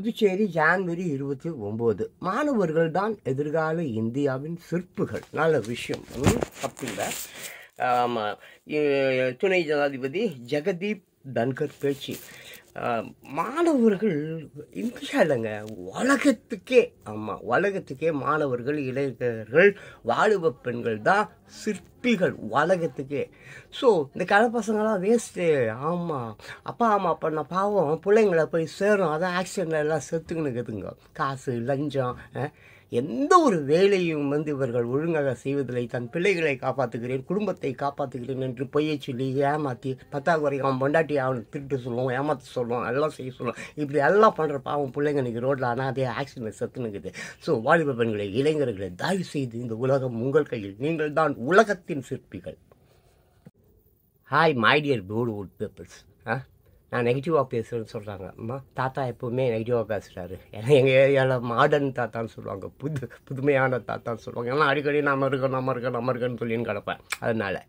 Puducherry January இருபத்தி ஒம்பது மாணவர்கள் தான் எதிர்கால இந்தியாவின் சிற்புகள் நல்ல விஷயம் அப்படிங்க ஆமாம் துணை ஜனாதிபதி ஜெகதீப் தன்கர் பேச்சு மாணவர்கள் இந்தியா இல்லைங்க உலகத்துக்கே ஆமாம் உலகத்துக்கே மாணவர்கள் இளைஞர்கள் வாலிப பெண்கள் தான் சிற்பிகள் உலகத்துக்கே ஸோ இந்த கலை பசங்களாம் வேஸ்ட்டு ஆமாம் அப்பா அம்மா நான் பாவம் பிள்ளைங்களை போய் சேரும் அதான் ஆக்சிடென்ட் எல்லாம் செத்துக்கின்னு இருக்குதுங்க காசு லஞ்சம் எந்த ஒரு வேலையும் வந்து இவர்கள் ஒழுங்காக செய்வதில்லை தன் பிள்ளைகளை காப்பாற்றுகிறேன் குடும்பத்தை காப்பாற்றுகிறேன் என்று பொய்யை சொல்லி ஏமாற்றி பத்தாவது வரைக்கும் அவன் பொண்டாட்டி அவனை திருட்டு சொல்லுவோம் ஏமாற்ற சொல்லுவோம் எல்லாம் செய்ய சொல்லுவோம் இப்படி எல்லாம் பண்ணுற பாவம் பிள்ளைங்க இன்றைக்கி ரோட்டில் ஆனால் அதே ஆக்சிடென்ட் சத்துனுக்குது ஸோ வாலிப பெண்களை இளைஞர்களை தயவு செய்து இந்த உலகம் உங்கள் கையில் நீங்கள் தான் உலகத்தின் சிற்பிகள் hi my dear beautiful ah நான் நெகட்டிவாக பேசுகிறேன்னு சொல்கிறாங்க அம்மா தாத்தா எப்போவுமே நெகட்டிவாக பேசுகிறாரு ஏன்னா எங்கள் ஏரியாவில் மாடர்ன் தாத்தான்னு சொல்லுவாங்க புது புதுமையான தாத்தான்னு சொல்லுவாங்க ஏன்னா அடிக்கடி நம்ம இருக்கோம் நம்ம இருக்கோம் நம்ம இருக்கோன்னு சொல்லின்னு கிடப்பேன் அதனால்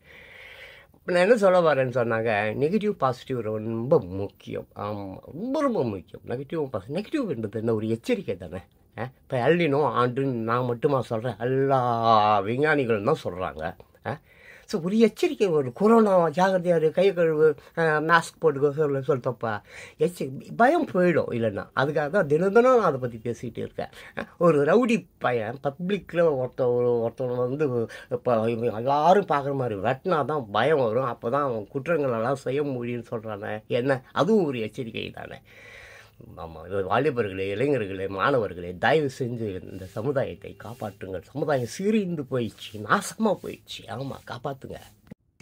நான் என்ன சொல்ல வரேன்னு சொன்னாங்க நெகட்டிவ் பாசிட்டிவ் ரொம்ப முக்கியம் ஆமாம் ரொம்ப ரொம்ப முக்கியம் நெகட்டிவ் பாசிட்டிவ் நெகட்டிவ் என்பது என்ன ஒரு எச்சரிக்கை தானே இப்போ எல்டினோ ஆண்டுன்னு நான் மட்டுமா சொல்கிறேன் எல்லா விஞ்ஞானிகளும் தான் சொல்கிறாங்க ஸோ ஒரு எச்சரிக்கை ஒரு கொரோனா ஜாகிரதையாக கை கழுவு மாஸ்க் போட்டுக்கோ சொல்ல சொல்லிட்டப்பா எச்சரி பயம் போயிடும் இல்லைன்னா அதுக்காக தான் தினம் தினம் நான் அதை பற்றி பேசிகிட்டு இருக்கேன் ஒரு ரவுடி பையன் பப்ளிக்கில் ஒருத்த ஒருத்தவங்க வந்து இப்போ எல்லாரும் பார்க்குற மாதிரி வெட்டினா தான் பயம் வரும் அப்போ தான் அவன் எல்லாம் செய்ய முடியும்னு சொல்கிறானே என்ன அதுவும் ஒரு எச்சரிக்கை தானே ஆமாம் இது வாலிபர்களே இளைஞர்களே மாணவர்களே தயவு செஞ்சு இந்த சமுதாயத்தை காப்பாற்றுங்கள் சமுதாயம் சீரிந்து போயிடுச்சு நாசமாக போயிடுச்சு ஆமாம் காப்பாற்றுங்க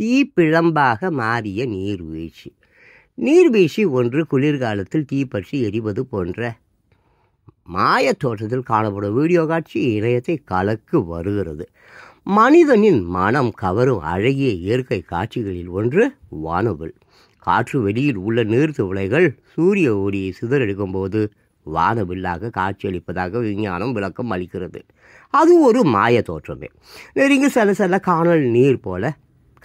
தீப்பிழம்பாக மாறிய நீர்வீழ்ச்சி நீர்வீழ்ச்சி ஒன்று குளிர்காலத்தில் தீப்பற்றி எரிவது போன்ற மாய தோற்றத்தில் காணப்படும் வீடியோ காட்சி இணையத்தை கலக்கு வருகிறது மனிதனின் மனம் கவரும் அழகிய இயற்கை காட்சிகளில் ஒன்று வானவில் காற்று வெளியில் உள்ள உலைகள் சூரிய ஒளியை சிதறெடுக்கும் போது வானவில்லாக காட்சியளிப்பதாக விஞ்ஞானம் விளக்கம் அளிக்கிறது அது ஒரு மாய தோற்றமே நெருங்கி சில சில காணல் நீர் போல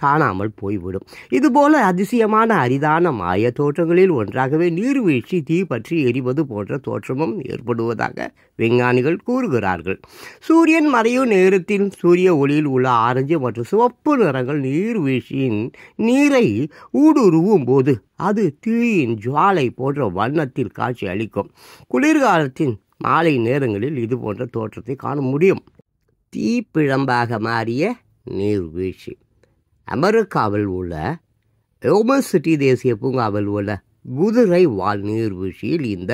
காணாமல் போய்விடும் இதுபோல அதிசயமான அரிதான மாய தோற்றங்களில் ஒன்றாகவே நீர்வீழ்ச்சி தீ பற்றி எரிவது போன்ற தோற்றமும் ஏற்படுவதாக விஞ்ஞானிகள் கூறுகிறார்கள் சூரியன் மறையும் நேரத்தில் சூரிய ஒளியில் உள்ள ஆரஞ்சு மற்றும் சிவப்பு நிறங்கள் நீர்வீழ்ச்சியின் நீரை ஊடுருவும் போது அது தீயின் ஜுவாலை போன்ற வண்ணத்தில் காட்சி அளிக்கும் குளிர்காலத்தின் மாலை நேரங்களில் இது போன்ற தோற்றத்தை காண முடியும் தீப்பிழம்பாக மாறிய நீர்வீழ்ச்சி அமெரிக்காவில் உள்ள சிட்டி தேசிய பூங்காவில் உள்ள குதிரை வால் நீர்வீழ்ச்சியில் இந்த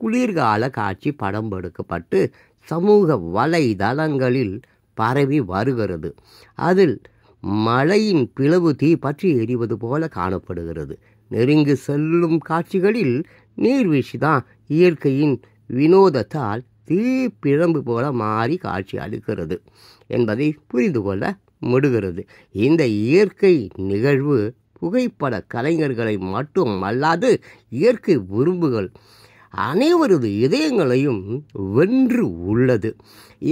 குளிர்கால காட்சி படம் எடுக்கப்பட்டு சமூக வலைதளங்களில் பரவி வருகிறது அதில் மழையின் பிளவு தீ பற்றி எரிவது போல காணப்படுகிறது நெருங்கி செல்லும் காட்சிகளில் நீர்வீழ்ச்சி தான் இயற்கையின் வினோதத்தால் தீ பிழம்பு போல மாறி காட்சி அளிக்கிறது என்பதை புரிந்து கொள்ள முடுகிறது இந்த இயற்கை நிகழ்வு புகைப்பட கலைஞர்களை மட்டும் அல்லாது இயற்கை விரும்புகள் அனைவரது இதயங்களையும் வென்று உள்ளது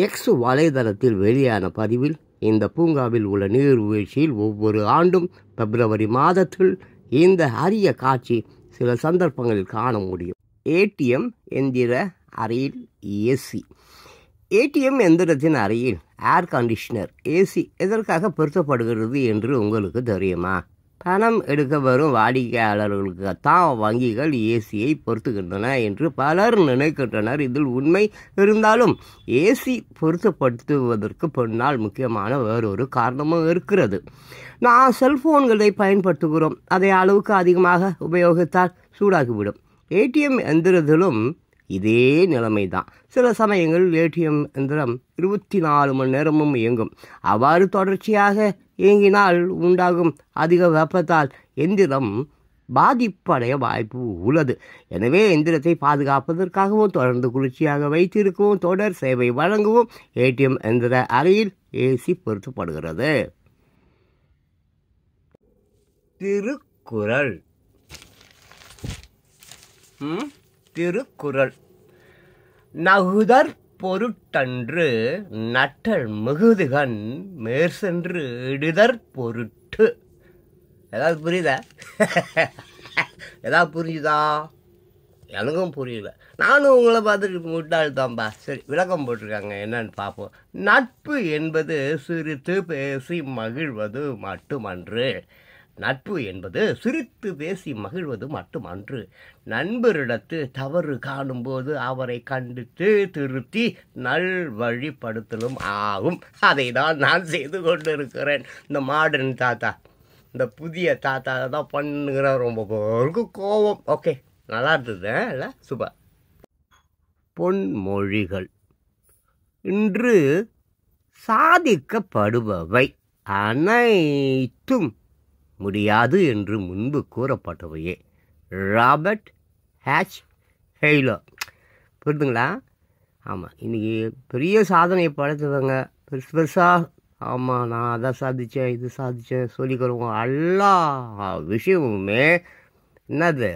எக்ஸ் வலைதளத்தில் வெளியான பதிவில் இந்த பூங்காவில் உள்ள நீர்வீழ்ச்சியில் ஒவ்வொரு ஆண்டும் பிப்ரவரி மாதத்தில் இந்த அரிய காட்சி சில சந்தர்ப்பங்களில் காண முடியும் ஏடிஎம் என்கிற அறையில் ஏசி ஏடிஎம் எந்திரத்தின் அறையில் ஏர் கண்டிஷனர் ஏசி எதற்காக பொருத்தப்படுகிறது என்று உங்களுக்கு தெரியுமா பணம் எடுக்க வரும் தான் வங்கிகள் ஏசியை பொருத்துகின்றன என்று பலர் நினைக்கின்றனர் இதில் உண்மை இருந்தாலும் ஏசி பொருத்தப்படுத்துவதற்கு பின்னால் முக்கியமான வேறொரு காரணமும் இருக்கிறது நான் செல்ஃபோன்களை பயன்படுத்துகிறோம் அதை அளவுக்கு அதிகமாக உபயோகித்தால் சூடாகிவிடும் ஏடிஎம் எந்திரத்திலும் இதே நிலைமை தான் சில சமயங்களில் ஏடிஎம் எந்திரம் இருபத்தி நாலு மணி நேரமும் இயங்கும் அவ்வாறு தொடர்ச்சியாக இயங்கினால் உண்டாகும் அதிக வெப்பத்தால் எந்திரம் பாதிப்படைய வாய்ப்பு உள்ளது எனவே எந்திரத்தை பாதுகாப்பதற்காகவும் தொடர்ந்து குளிர்ச்சியாக வைத்திருக்கவும் தொடர் சேவை வழங்கவும் ஏடிஎம் எந்திர அறையில் ஏசி பொருத்தப்படுகிறது திருக்குறள் திருக்குறள் நகுதற் பொருட்டன்று நட்டல் மிகுதுகண் மேற்சென்று இடுதற் பொருட்டு ஏதாவது புரியுதா ஏதாவது புரியுதா எனக்கும் புரியல நானும் உங்களை பார்த்துட்டு தான்பா சரி விளக்கம் போட்டிருக்காங்க என்னன்னு பார்ப்போம் நட்பு என்பது சிரித்து பேசி மகிழ்வது மட்டுமன்று நட்பு என்பது சிரித்து பேசி மகிழ்வது மட்டும் அன்று நண்பரிடத்து தவறு காணும்போது அவரை கண்டித்து திருத்தி நல் வழிப்படுத்தலும் ஆகும் அதை தான் நான் செய்து கொண்டிருக்கிறேன் இந்த மாடர்ன் தாத்தா இந்த புதிய தாத்தா தான் பண்ணுகிற ரொம்ப பேருக்கு கோபம் ஓகே நல்லா இருந்தது இல்லை சுபா பொன்மொழிகள் இன்று சாதிக்கப்படுபவை அனைத்தும் முடியாது என்று முன்பு கூறப்பட்டவையே ராபர்ட் ஹேச் ஹெய்லோ புரிதுங்களா ஆமாம் இன்றைக்கி பெரிய சாதனை படைத்தவங்க பெருசு பெருசாக ஆமாம் நான் அதை சாதித்தேன் இது சாதித்தேன் சொல்லிக்கிறவங்க எல்லா விஷயமுமே என்னது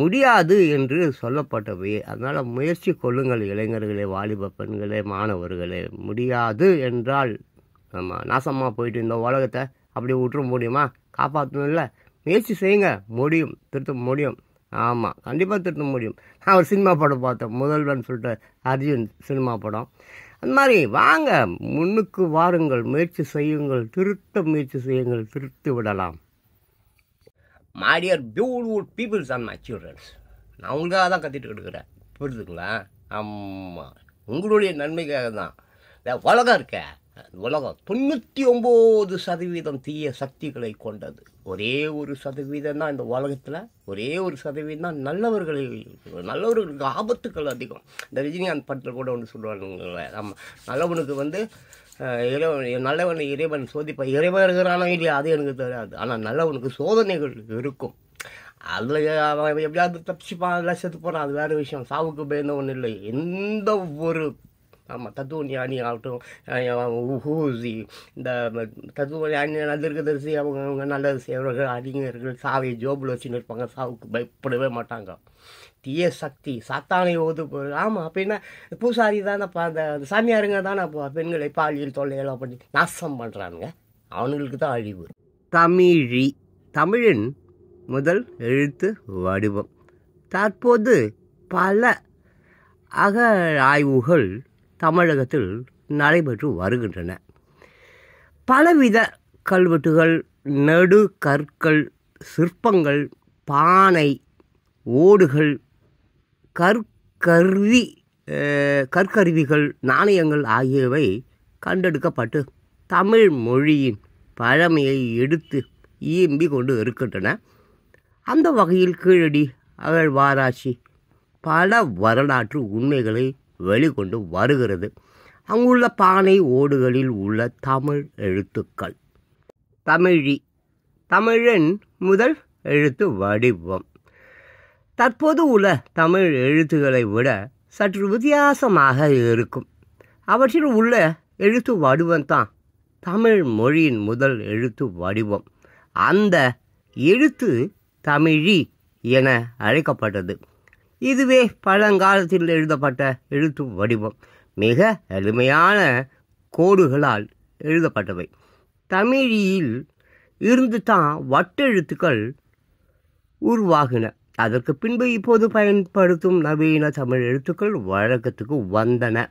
முடியாது என்று சொல்லப்பட்டவை அதனால் முயற்சி கொள்ளுங்கள் இளைஞர்களே வாலிப பெண்களே மாணவர்களே முடியாது என்றால் நம்ம நாசமாக போயிட்டு இந்த உலகத்தை அப்படி விட்டுற முடியுமா காப்பாற்றணும்ல முயற்சி செய்யுங்க முடியும் திருத்த முடியும் ஆமாம் கண்டிப்பாக திருத்த முடியும் நான் ஒரு சினிமா படம் பார்த்தேன் முதல்வன் சொல்லிட்டு அர்ஜுன் சினிமா படம் அந்த மாதிரி வாங்க முன்னுக்கு வாருங்கள் முயற்சி செய்யுங்கள் திருத்த முயற்சி செய்யுங்கள் திருத்தி விடலாம் my dear dear beautiful peoples and my childrens நான் உங்களுக்காக தான் கத்திட்டு கொடுக்குறேன் புரியுதுங்களா ஆமாம் உங்களுடைய நன்மைக்காக தான் உலகம் இருக்கேன் உலகம் தொண்ணூற்றி ஒம்பது சதவீதம் தீய சக்திகளை கொண்டது ஒரே ஒரு சதவீதம் தான் இந்த உலகத்தில் ஒரே ஒரு சதவீதம் தான் நல்லவர்களில் நல்லவர்களுக்கு ஆபத்துக்கள் அதிகம் இந்த ரஜினிகாந்த் படத்தில் கூட ஒன்று சொல்லுவாங்க ஆமாம் நல்லவனுக்கு வந்து இறைவன் நல்லவனை இறைவன் சோதிப்பா இறைவன் இருக்கிறானோ இல்லையா அது எனக்கு தெரியாது ஆனால் நல்லவனுக்கு சோதனைகள் இருக்கும் அதில் அவன் எப்படியாவது தப்பிச்சுப்பான் அதெல்லாம் செத்து போகிறான் அது வேறு விஷயம் சாவுக்கு பயந்த ஒன்றும் இல்லை எந்த ஒரு ஆமாம் தத்துவ ஞானி ஆகட்டும் ஹூசி இந்த தத்துவ ஞானி அதிர்கதரிசி அவங்க அவங்க நல்லது செய்வர்கள் அறிஞர்கள் சாவையை ஜோபில் வச்சுன்னு இருப்பாங்க சாவுக்கு பயப்படவே மாட்டாங்க தீய சக்தி சாத்தானை ஓது ஆமாம் அப்படின்னா பூசாரி தானேப்பா அந்த சாமியாருங்க தானே தானேப்பா பெண்களை பாலியல் தொல்லையெல்லாம் பண்ணி நாசம் பண்ணுறானுங்க அவனுங்களுக்கு தான் அழிவு தமிழி தமிழின் முதல் எழுத்து வடிவம் தற்போது பல அக ஆய்வுகள் தமிழகத்தில் நடைபெற்று வருகின்றன பலவித கல்வெட்டுகள் நடு கற்கள் சிற்பங்கள் பானை ஓடுகள் கற்கருவி கற்கருவிகள் நாணயங்கள் ஆகியவை கண்டெடுக்கப்பட்டு தமிழ் மொழியின் பழமையை எடுத்து இயம்பி கொண்டு இருக்கின்றன அந்த வகையில் கீழடி அகழ்வாராய்ச்சி பல வரலாற்று உண்மைகளை வெளிக்கொண்டு வருகிறது அங்குள்ள பானை ஓடுகளில் உள்ள தமிழ் எழுத்துக்கள் தமிழி தமிழின் முதல் எழுத்து வடிவம் தற்போது உள்ள தமிழ் எழுத்துக்களை விட சற்று வித்தியாசமாக இருக்கும் அவற்றில் உள்ள எழுத்து வடிவம்தான் தமிழ் மொழியின் முதல் எழுத்து வடிவம் அந்த எழுத்து தமிழி என அழைக்கப்பட்டது இதுவே பழங்காலத்தில் எழுதப்பட்ட எழுத்து வடிவம் மிக எளிமையான கோடுகளால் எழுதப்பட்டவை தமிழில் இருந்து தான் வட்டெழுத்துக்கள் உருவாகின அதற்கு பின்பு இப்போது பயன்படுத்தும் நவீன தமிழ் எழுத்துக்கள் வழக்கத்துக்கு வந்தன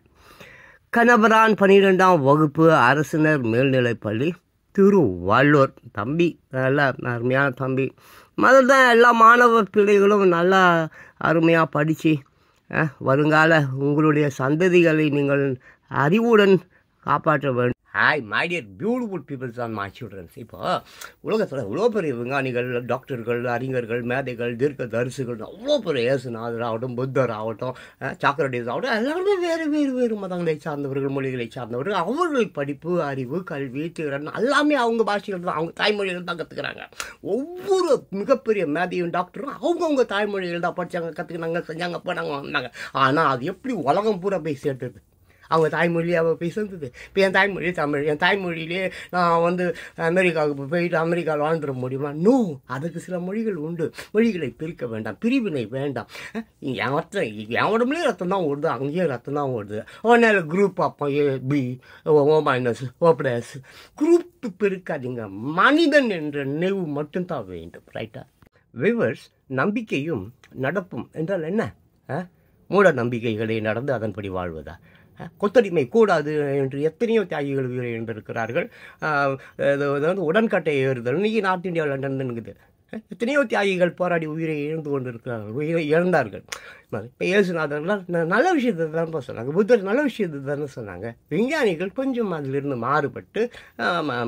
கணவரான் பனிரெண்டாம் வகுப்பு அரசினர் மேல்நிலைப்பள்ளி திருவள்ளூர் தம்பி நல்ல அருமையான தம்பி முதல் தான் எல்லா மாணவ பிள்ளைகளும் நல்லா அருமையாக படித்து வருங்கால உங்களுடைய சந்ததிகளை நீங்கள் அறிவுடன் காப்பாற்ற வேண்டும் hi my dear beautiful peoples and my childrens இப்போ உலகத்தில் இவ்வளோ பெரிய விஞ்ஞானிகள் டாக்டர்கள் அறிஞர்கள் மேதைகள் தீர்க்க தரிசுகள் அவ்வளோ பெரிய இயேசுநாதர் ஆகட்டும் புத்தர் ஆகட்டும் சாக்ரட்டிஸ் ஆகட்டும் எல்லாருமே வேறு வேறு வேறு மதங்களை சார்ந்தவர்கள் மொழிகளை சார்ந்தவர்கள் அவர்கள் படிப்பு அறிவு கல்வி திறன் எல்லாமே அவங்க பாஷைகள் தான் அவங்க தாய்மொழியில் தான் கற்றுக்கிறாங்க ஒவ்வொரு மிகப்பெரிய மேதையும் டாக்டரும் அவங்கவுங்க தாய்மொழிகள் தான் படித்தாங்க கற்றுக்கினாங்க செஞ்சாங்க போனாங்க வந்தாங்க ஆனால் அது எப்படி உலகம் பூரா போய் சேர்த்துது அவங்க தாய்மொழி அவள் பேசுறது இப்போ என் தாய்மொழி தமிழ் என் தாய்மொழியிலே நான் வந்து அமெரிக்காவுக்கு போயிட்டு அமெரிக்காவில் வாழ்ந்துட முடியுமா நோ அதுக்கு சில மொழிகள் உண்டு மொழிகளை பிரிக்க வேண்டாம் பிரிவினை வேண்டாம் என் ரத்தம் என் உடம்புலே ரத்தம் தான் ஓடுது அங்கேயும் ரத்தம் தான் ஓடுது உன்னால் குரூப் அப்போ A B O minus O plus group பிரிக்காதீங்க மனிதன் என்ற நினைவு மட்டும்தான் வேண்டும் ரைட்டா விவர்ஸ் நம்பிக்கையும் நடப்பும் என்றால் என்ன மூட நம்பிக்கைகளை நடந்து அதன்படி வாழ்வதா கொத்தடிமை கூடாது என்று எத்தனையோ தியாகிகள் உயிரை எழுந்திருக்கிறார்கள் உடன்கட்டை ஏறுதல் இன்றைக்கி நார்த் இந்தியாவில் நடந்துங்குது எத்தனையோ தியாகிகள் போராடி உயிரை இழந்து கொண்டிருக்கிறார்கள் உயிரை இழந்தார்கள் இப்போ இயேசுநாதர்லாம் நல்ல விஷயத்தை தானே சொன்னாங்க புத்தர் நல்ல விஷயத்தை தானே சொன்னாங்க விஞ்ஞானிகள் கொஞ்சம் அதிலிருந்து மாறுபட்டு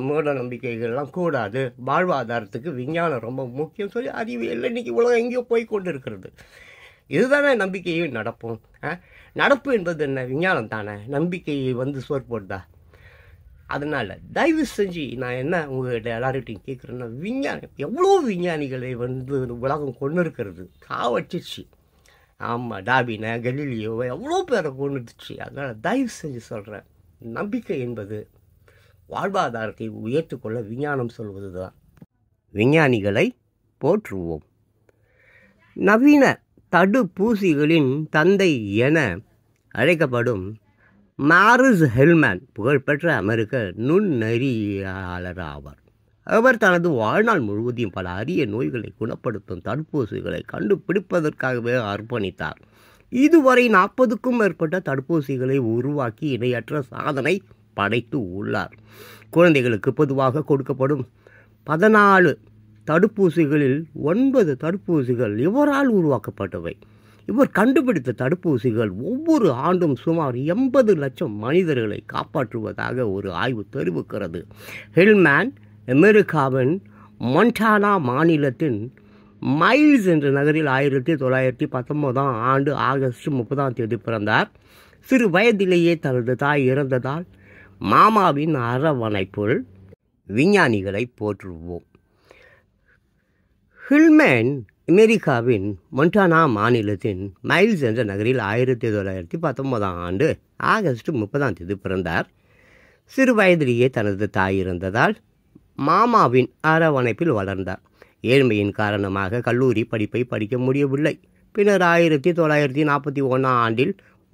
மூட நம்பிக்கைகள்லாம் கூடாது வாழ்வாதாரத்துக்கு விஞ்ஞானம் ரொம்ப முக்கியம் சொல்லி அறிவியல் இன்றைக்கி உலகம் எங்கேயோ போய் கொண்டு இருக்கிறது இதுதானே நம்பிக்கையும் நடப்போம் நடப்பு என்பது என்ன விஞ்ஞானம் தானே நம்பிக்கையை வந்து போடுதா அதனால் தயவு செஞ்சு நான் என்ன உங்கள்கிட்ட எல்லார்கிட்டையும் கேட்குறேன்னா விஞ்ஞானம் எவ்வளோ விஞ்ஞானிகளை வந்து உலகம் கொண்டு இருக்கிறது காவச்சிச்சு ஆமாம் டாபினா கலீலியோ எவ்வளோ பேரை கொண்டுச்சு அதனால் தயவு செஞ்சு சொல்கிறேன் நம்பிக்கை என்பது வாழ்வாதாரத்தை உயர்த்துக்கொள்ள விஞ்ஞானம் சொல்வது தான் விஞ்ஞானிகளை போற்றுவோம் நவீன தடுப்பூசிகளின் தந்தை என அழைக்கப்படும் மாரிஸ் ஹெல்மேன் புகழ்பெற்ற அமெரிக்க நுண்ணறியாளர் ஆவார் அவர் தனது வாழ்நாள் முழுவதையும் பல அரிய நோய்களை குணப்படுத்தும் தடுப்பூசிகளை கண்டுபிடிப்பதற்காகவே அர்ப்பணித்தார் இதுவரை நாற்பதுக்கும் மேற்பட்ட தடுப்பூசிகளை உருவாக்கி இணையற்ற சாதனை படைத்து உள்ளார் குழந்தைகளுக்கு பொதுவாக கொடுக்கப்படும் பதினாலு தடுப்பூசிகளில் ஒன்பது தடுப்பூசிகள் இவரால் உருவாக்கப்பட்டவை இவர் கண்டுபிடித்த தடுப்பூசிகள் ஒவ்வொரு ஆண்டும் சுமார் எண்பது லட்சம் மனிதர்களை காப்பாற்றுவதாக ஒரு ஆய்வு தெரிவிக்கிறது ஹில்மேன் அமெரிக்காவின் மொன்டானா மாநிலத்தின் மைல்ஸ் என்ற நகரில் ஆயிரத்தி தொள்ளாயிரத்தி பத்தொன்பதாம் ஆண்டு ஆகஸ்ட் முப்பதாம் தேதி பிறந்தார் சிறு வயதிலேயே தனது தாய் இறந்ததால் மாமாவின் அரவணைப்புள் விஞ்ஞானிகளை போற்றுவோம் ஹில்மேன் அமெரிக்காவின் மொன்டானா மாநிலத்தின் மைல்ஸ் என்ற நகரில் ஆயிரத்தி தொள்ளாயிரத்தி பத்தொன்பதாம் ஆண்டு ஆகஸ்ட் முப்பதாம் தேதி பிறந்தார் சிறு வயதிலேயே தனது தாய் இருந்ததால் மாமாவின் அரவணைப்பில் வளர்ந்தார் ஏழ்மையின் காரணமாக கல்லூரி படிப்பை படிக்க முடியவில்லை பின்னர் ஆயிரத்தி தொள்ளாயிரத்தி நாற்பத்தி ஒன்றாம் ஆண்டில்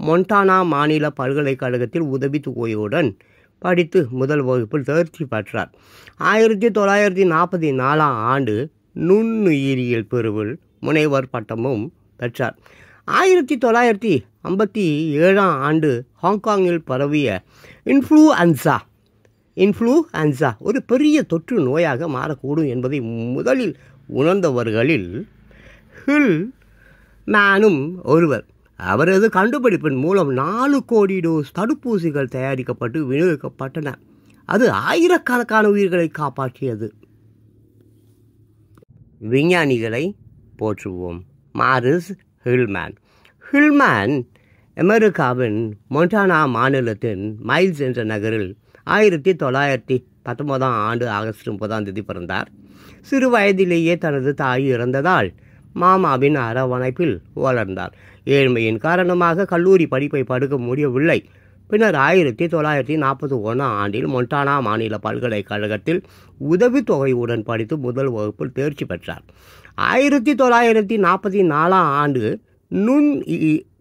மொண்டானா மாநில பல்கலைக்கழகத்தில் உதவி தொகையுடன் படித்து முதல் வகுப்பில் தேர்ச்சி பெற்றார் ஆயிரத்தி தொள்ளாயிரத்தி நாற்பத்தி நாலாம் ஆண்டு நுண்ணுயிரியல் பெருவில் முனைவர் பட்டமும் பெற்றார் ஆயிரத்தி தொள்ளாயிரத்தி ஐம்பத்தி ஏழாம் ஆண்டு ஹாங்காங்கில் பரவிய இன்ஃப்ளூஅன்சா இன்ஃப்ளூஅன்சா ஒரு பெரிய தொற்று நோயாக மாறக்கூடும் என்பதை முதலில் உணர்ந்தவர்களில் ஹில் மேனும் ஒருவர் அவரது கண்டுபிடிப்பின் மூலம் நாலு கோடி டோஸ் தடுப்பூசிகள் தயாரிக்கப்பட்டு விநியோகிக்கப்பட்டன அது ஆயிரக்கணக்கான உயிர்களை காப்பாற்றியது விஞ்ஞானிகளை போற்றுவோம் மாரிஸ் ஹில்மேன் ஹில்மேன் அமெரிக்காவின் மொண்டானா மாநிலத்தின் மைல்ஸ் என்ற நகரில் ஆயிரத்தி தொள்ளாயிரத்தி பத்தொன்பதாம் ஆண்டு ஆகஸ்ட் முப்பதாம் தேதி பிறந்தார் சிறு வயதிலேயே தனது தாய் இறந்ததால் மாமாவின் அரவணைப்பில் வளர்ந்தார் ஏழ்மையின் காரணமாக கல்லூரி படிப்பை படுக்க முடியவில்லை பின்னர் ஆயிரத்தி தொள்ளாயிரத்தி நாற்பத்தி ஒன்றாம் ஆண்டில் மொண்டானா மாநில பல்கலைக்கழகத்தில் உதவித்தொகையுடன் படித்து முதல் வகுப்பில் தேர்ச்சி பெற்றார் ஆயிரத்தி தொள்ளாயிரத்தி நாற்பத்தி நாலாம் ஆண்டு நுண்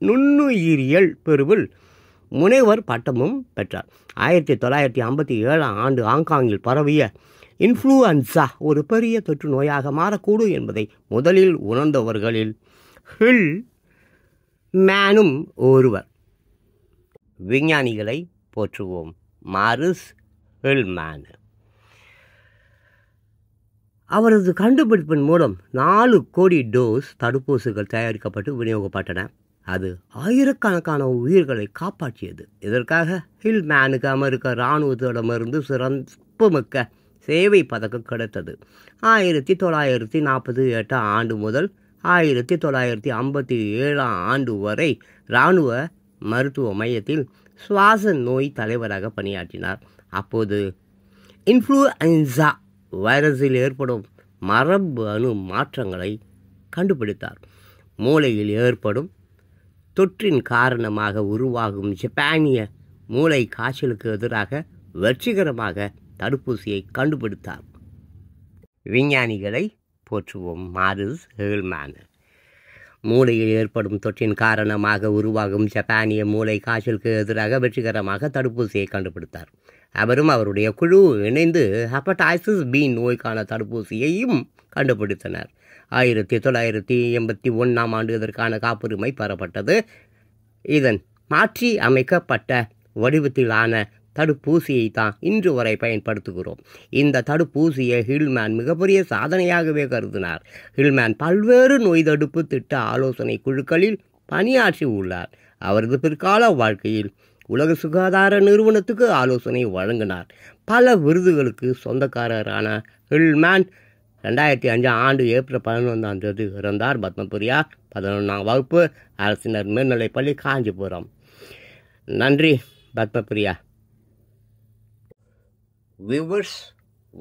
நுண்ணுயிரியல் பிரிவில் முனைவர் பட்டமும் பெற்றார் ஆயிரத்தி தொள்ளாயிரத்தி ஐம்பத்தி ஏழாம் ஆண்டு ஹாங்காங்கில் பரவிய இன்ஃப்ளூயன்சா ஒரு பெரிய தொற்று நோயாக மாறக்கூடும் என்பதை முதலில் உணர்ந்தவர்களில் ஹில் மேனும் ஒருவர் விஞ்ஞானிகளை போற்றுவோம் மாரிஸ் ஹெல்மேன் அவரது கண்டுபிடிப்பின் மூலம் நாலு கோடி டோஸ் தடுப்பூசிகள் தயாரிக்கப்பட்டு விநியோகப்பட்டன அது ஆயிரக்கணக்கான உயிர்களை காப்பாற்றியது இதற்காக ஹில்மேனுக்கு அமெரிக்க இராணுவத்திடமிருந்து சிறப்புமிக்க சேவை பதக்கம் கிடைத்தது ஆயிரத்தி தொள்ளாயிரத்தி நாற்பத்தி எட்டாம் ஆண்டு முதல் ஆயிரத்தி தொள்ளாயிரத்தி ஐம்பத்தி ஏழாம் ஆண்டு வரை இராணுவ மருத்துவ மையத்தில் சுவாச நோய் தலைவராக பணியாற்றினார் அப்போது இன்ஃப்ளூயன்சா வைரஸில் ஏற்படும் மரபு அணு மாற்றங்களை கண்டுபிடித்தார் மூளையில் ஏற்படும் தொற்றின் காரணமாக உருவாகும் ஜப்பானிய மூளை காய்ச்சலுக்கு எதிராக வெற்றிகரமாக தடுப்பூசியை கண்டுபிடித்தார் விஞ்ஞானிகளை போற்றுவோம் மாரிஸ் ஹேல்மேன் மூளையில் ஏற்படும் தொற்றின் காரணமாக உருவாகும் ஜப்பானிய மூளை காய்ச்சலுக்கு எதிராக வெற்றிகரமாக தடுப்பூசியை கண்டுபிடித்தார் அவரும் அவருடைய குழு இணைந்து ஹெப்படைசிஸ் பி நோய்க்கான தடுப்பூசியையும் கண்டுபிடித்தனர் ஆயிரத்தி தொள்ளாயிரத்தி எண்பத்தி ஒன்றாம் ஆண்டு இதற்கான காப்புரிமை பெறப்பட்டது இதன் மாற்றி அமைக்கப்பட்ட வடிவத்திலான தடுப்பூசியை தான் இன்று வரை பயன்படுத்துகிறோம் இந்த தடுப்பூசியை ஹில்மேன் மிகப்பெரிய சாதனையாகவே கருதினார் ஹில்மேன் பல்வேறு நோய் தடுப்பு திட்ட ஆலோசனை குழுக்களில் பணியாற்றி உள்ளார் அவரது பிற்கால வாழ்க்கையில் உலக சுகாதார நிறுவனத்துக்கு ஆலோசனை வழங்கினார் பல விருதுகளுக்கு சொந்தக்காரரான ஹில்மேன் ரெண்டாயிரத்தி அஞ்சாம் ஆண்டு ஏப்ரல் பதினொன்றாம் தேதி இறந்தார் பத்மபுரியா பதினொன்றாம் வகுப்பு அரசினர் மேல்நிலைப்பள்ளி காஞ்சிபுரம் நன்றி பத்மபிரியா விவர்ஸ்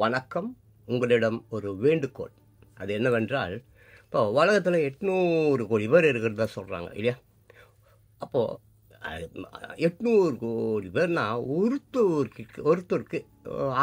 வணக்கம் உங்களிடம் ஒரு வேண்டுகோள் அது என்னவென்றால் இப்போ உலகத்தில் எட்நூறு கோடி பேர் இருக்கிறதா சொல்கிறாங்க இல்லையா அப்போது எட்நூறு கோடி பேர்னா ஒருத்தருக்கு ஒருத்தருக்கு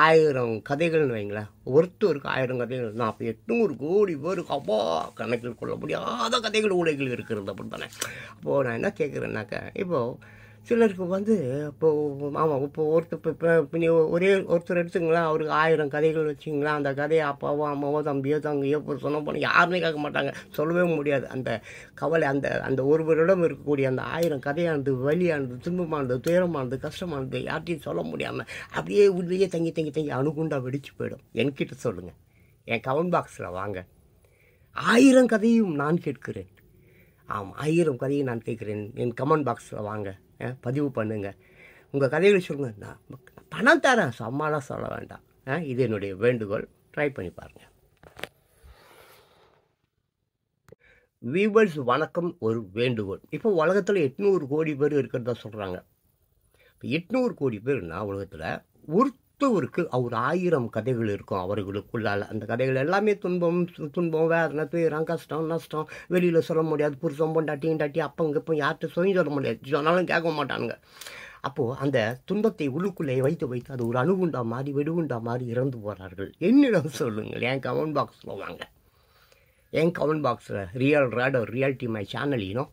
ஆயிரம் கதைகள்னு வைங்களேன் ஒருத்தருக்கு ஆயிரம் கதைகள் தான் அப்போ எட்நூறு கோடி பேருக்கு அப்பா கணக்கில் கொள்ள முடியாத கதைகள் உலகில் இருக்கிறது அப்படி தானே அப்போது நான் என்ன கேட்குறேன்னாக்கா இப்போது சிலருக்கு வந்து இப்போது ஆமாம் இப்போ ஒருத்தர் இப்போ இப்போ நீ ஒரே ஒருத்தர் எடுத்துங்களா அவருக்கு ஆயிரம் கதைகள் வச்சிங்களா அந்த கதையை அப்பாவோ அம்மாவோ தம்பியோ தங்கையோ ஒரு சொன்ன போனால் யாருமே கேட்க மாட்டாங்க சொல்லவே முடியாது அந்த கவலை அந்த அந்த ஒருவரிடம் இருக்கக்கூடிய அந்த ஆயிரம் கதையானது வலியானது துன்பமானது துயரமானது கஷ்டமானது யார்ட்டையும் சொல்ல முடியாமல் அப்படியே உள்ளேயே தங்கி தங்கி தங்கி அணுகுண்டா வெடிச்சு போயிடும் என்கிட்ட சொல்லுங்கள் என் கமெண்ட் பாக்ஸில் வாங்க ஆயிரம் கதையும் நான் கேட்கிறேன் ஆம் ஆயிரம் கதையும் நான் கேட்குறேன் என் கமெண்ட் பாக்ஸில் வாங்க பதிவு பண்ணுங்கள் உங்கள் கதைகளை சொல்லுங்கள் நான் பணம் தரேன் சம்மாலாம் சொல்ல வேண்டாம் இது என்னுடைய வேண்டுகோள் ட்ரை பண்ணி பாருங்கள் வீவர்ஸ் வணக்கம் ஒரு வேண்டுகோள் இப்போ உலகத்தில் எட்நூறு கோடி பேர் இருக்கிறதா சொல்கிறாங்க இப்போ எட்நூறு கோடி பேர்னா உலகத்தில் ஒரு கிறிஸ்துவருக்கு அவர் ஆயிரம் கதைகள் இருக்கும் அவர்களுக்குள்ளால் அந்த கதைகள் எல்லாமே துன்பம் துன்பம் வேதனை துயரம் கஷ்டம் நஷ்டம் வெளியில் சொல்ல முடியாது புருஷம் பொண்டாட்டியும் டாட்டி அப்பங்க இப்போ யார்கிட்ட சொல்லி சொல்ல முடியாது சொன்னாலும் கேட்க மாட்டானுங்க அப்போது அந்த துன்பத்தை உள்ளுக்குள்ளே வைத்து வைத்து அது ஒரு அணுகுண்டா மாதிரி வெடுகுண்டா மாதிரி இறந்து போகிறார்கள் என்னிடம் சொல்லுங்கள் என் கமெண்ட் பாக்ஸில் வாங்க என் கமெண்ட் பாக்ஸில் ரியல் ரேடோ ரியாலிட்டி மை சேனலினும்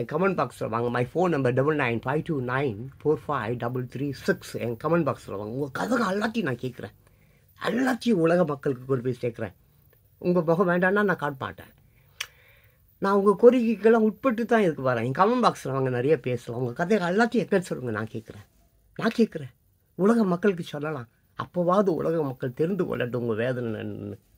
என் கமெண்ட் பாக்ஸில் வாங்க my phone number double nine five two nine four five double three six என் கமெண்ட் பாக்ஸில் வாங்க உங்கள் கதவை எல்லாத்தையும் நான் கேட்குறேன் எல்லாத்தையும் உலக மக்களுக்கு கொண்டு போய் சேர்க்குறேன் உங்கள் முகம் வேண்டான்னா நான் காட்ட நான் உங்கள் கோரிக்கைக்கெல்லாம் உட்பட்டு தான் இருக்கு வரேன் என் கமெண்ட் பாக்ஸில் வாங்க நிறைய பேசலாம் உங்கள் கதைகள் எல்லாத்தையும் எக்கட் சொல்லுங்கள் நான் கேட்குறேன் நான் கேட்குறேன் உலக மக்களுக்கு சொல்லலாம் அப்போவாவது உலக மக்கள் தெரிந்து கொள்ளட்டும் உங்கள் வேதனை